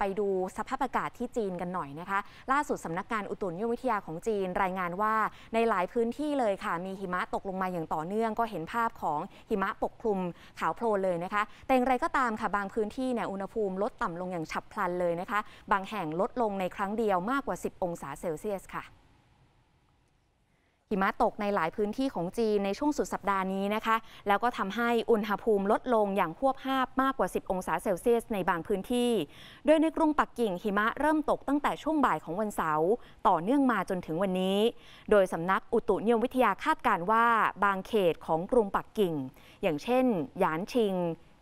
ไปดูสภาพอากาศที่จีนกันหน่อยนะคะ ล่าสุดสำนักงานอุตุนิยมวิทยาของจีนรายงานว่าในหลายพื้นที่เลยค่ะมีหิมะตกลงมาอย่างต่อเนื่อง ก็เห็นภาพของหิมะปกคลุมขาวโพลนเลยนะคะแต่อย่างไรก็ตามค่ะบางพื้นที่เนี่ยอุณหภูมิ ลดต่ำลงอย่างฉับพลันเลยนะคะ บางแห่งลดลงในครั้งเดียวมากกว่า 10 องศาเซลเซียสค่ะหิมะตกในหลายพื้นที่ของจีนในช่วงสุดสัปดาห์นี้นะคะ แล้วก็ทำให้อุณหภูมิลดลงอย่างควบคาบมากกว่า 10 องศาเซลเซียสในบางพื้นที่ โดยในกรุงปักกิ่งหิมะเริ่มตกตั้งแต่ช่วงบ่ายของวันเสาร์ ต่อเนื่องมาจนถึงวันนี้ โดยสำนักอุตุนิยมวิทยาคาดการณ์ว่าบางเขตของกรุงปักกิ่ง อย่างเช่นหยานชิง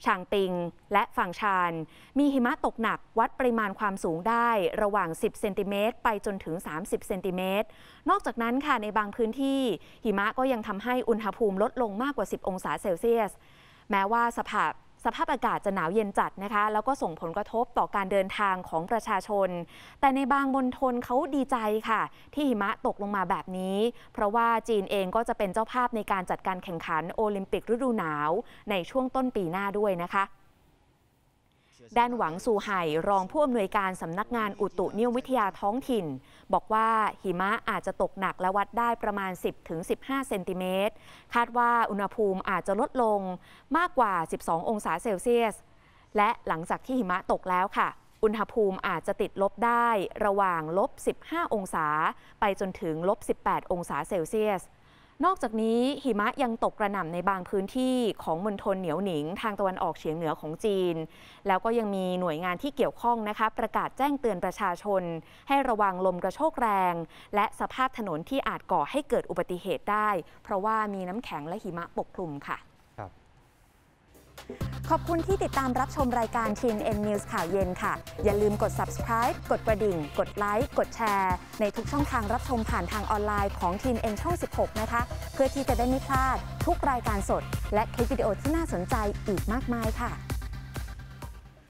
ชางติงและฝั่งชานมีหิมะตกหนักวัดปริมาณความสูงได้ระหว่าง 10เซนติเมตรไปจนถึง 30เซนติเมตร นอกจากนั้นค่ะ ในบางพื้นที่ หิมะก็ยังทำให้อุณหภูมิลดลงมากกว่า 10 องศาเซลเซียส แม้ว่าสภาพสภาพอากาศจะหนาวเย็นจัดนะคะ แล้วก็ส่งผลกระทบต่อการเดินทางของประชาชน แต่ในบางมณฑลเขาดีใจค่ะ ที่หิมะตกลงมาแบบนี้ เพราะว่าจีนเองก็จะเป็นเจ้าภาพในการจัดการแข่งขันโอลิมปิกฤดูหนาวในช่วงต้นปีหน้าด้วยนะคะด้านหวังสูไห่รองผู้อำนวยการสำนักงานอุตุนิยมวิทยาท้องถิ่น บอกว่าหิมะอาจจะตกหนักและวัดได้ประมาณ 10-15 เซนติเมตร คาดว่าอุณหภูมิอาจจะลดลงมากกว่า 12 องศาเซลเซียส และหลังจากที่หิมะตกแล้วค่ะ อุณหภูมิอาจจะติดลบได้ระหว่างลบ 15 องศา ไปจนถึงลบ 18 องศาเซลเซียสนอกจากนี้หิมะยังตกกระหน่ำในบางพื้นที่ของมณฑลเหนียวหนิง ทางตะวันออกเฉียงเหนือของจีน แล้วก็ยังมีหน่วยงานที่เกี่ยวข้องนะคะประกาศแจ้งเตือนประชาชน ให้ระวังลมกระโชกแรง และสภาพถนนที่อาจก่อให้เกิดอุบัติเหตุได้ เพราะว่ามีน้ำแข็งและหิมะปกคลุมค่ะขอบคุณที่ติดตามรับชมรายการทีนเอ็นนิวส์ข่าวเย็นค่ะ อย่าลืมกด subscribe กดกระดิ่ง กดไลค์ กดแชร์ ในทุกช่องทางรับชมผ่านทางออนไลน์ของทีนเอ็นช่อง16 นะคะ เพื่อที่จะได้ไม่พลาด ทุกรายการสด และคลิปวิดีโอที่น่าสนใจอีกมากมายค่ะ